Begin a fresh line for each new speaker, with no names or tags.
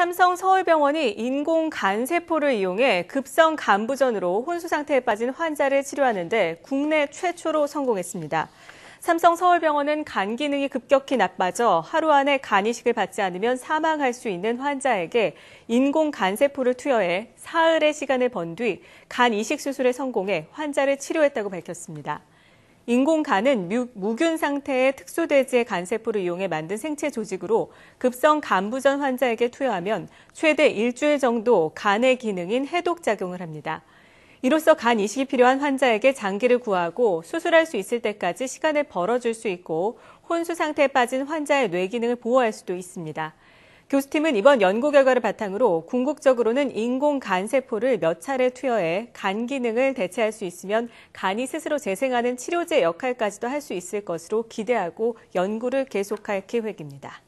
삼성 서울병원이 인공 간세포를 이용해 급성 간부전으로 혼수 상태에 빠진 환자를 치료하는데 국내 최초로 성공했습니다. 삼성 서울병원은 간 기능이 급격히 나빠져 하루 안에 간 이식을 받지 않으면 사망할 수 있는 환자에게 인공 간세포를 투여해 사흘의 시간을 번 뒤간 이식 수술에 성공해 환자를 치료했다고 밝혔습니다. 인공간은 무균 상태의 특수돼지의 간세포를 이용해 만든 생체 조직으로 급성 간부전 환자에게 투여하면 최대 일주일 정도 간의 기능인 해독작용을 합니다. 이로써 간 이식이 필요한 환자에게 장기를 구하고 수술할 수 있을 때까지 시간을 벌어줄 수 있고 혼수 상태에 빠진 환자의 뇌 기능을 보호할 수도 있습니다. 교수팀은 이번 연구 결과를 바탕으로 궁극적으로는 인공 간세포를 몇 차례 투여해 간 기능을 대체할 수 있으면 간이 스스로 재생하는 치료제 역할까지도 할 수 있을 것으로 기대하고 연구를 계속할 계획입니다.